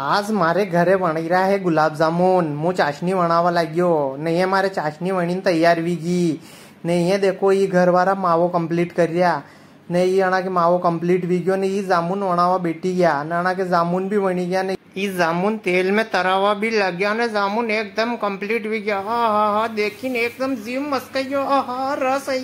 आज मारे घरे बनी रहा है गुलाब जामुन मु चाशनी वनावा लगियो नहीं है मारे चाशनी बनी तैयार भी की नहीं है देखो ये घर वाला मावो कंप्लीट कर रहा नहीं ये अना के मावो कंप्लीट भी गयो नहीं ये जामुन वनावा बेटी गया न अना के जामुन भी बनी गया नहीं ये जामुन तेल में तरावा भी लग गया ना जामुन एकदम कम्प्लीट भी गया हा हा हा देखी एकदम जीव मस्त गयो आ रस